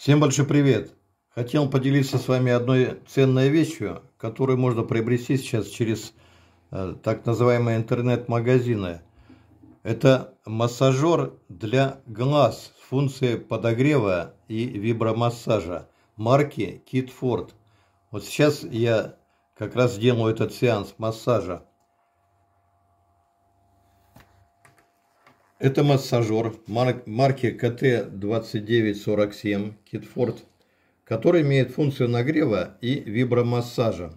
Всем большой привет! Хотел поделиться с вами одной ценной вещью, которую можно приобрести сейчас через э, так называемые интернет-магазины. Это массажер для глаз с функцией подогрева и вибромассажа марки Kitford. Вот сейчас я как раз делаю этот сеанс массажа. Это массажер марки КТ-2947 Китфорд, который имеет функцию нагрева и вибромассажа.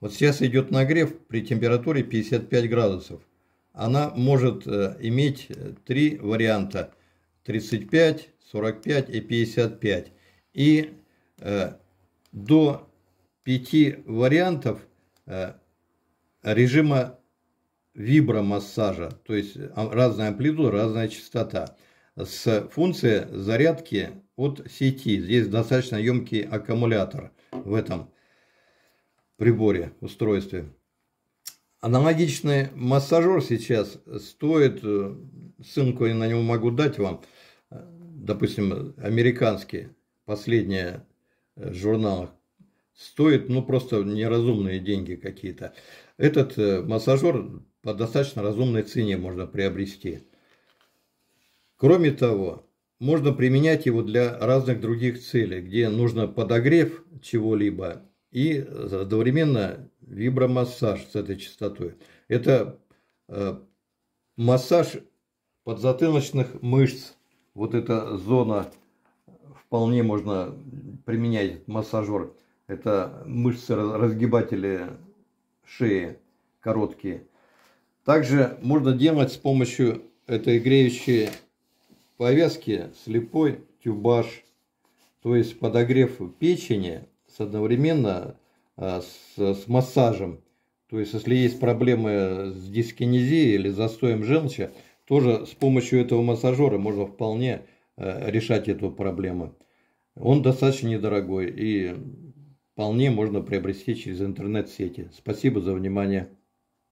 Вот сейчас идет нагрев при температуре 55 градусов. Она может э, иметь э, три варианта 35, 45 и 55. И э, до пяти вариантов э, режима вибромассажа, то есть а, разная амплитуда, разная частота, с функцией зарядки от сети. Здесь достаточно емкий аккумулятор в этом приборе, устройстве. Аналогичный массажер сейчас стоит, э, ссылку я на него могу дать вам, допустим, американский, последний в э, журналах, стоит, ну, просто неразумные деньги какие-то. Этот э, массажер по достаточно разумной цене можно приобрести. Кроме того, можно применять его для разных других целей, где нужно подогрев чего-либо и одновременно вибромассаж с этой частотой. Это э, массаж подзатылочных мышц. Вот эта зона вполне можно применять массажер. Это мышцы разгибатели шеи короткие. Также можно делать с помощью этой греющей повязки слепой тюбаж, то есть подогрев печени с одновременно а, с, с массажем. То есть, если есть проблемы с дискинезией или застоем желчи, тоже с помощью этого массажера можно вполне э, решать эту проблему. Он достаточно недорогой и вполне можно приобрести через интернет-сети. Спасибо за внимание.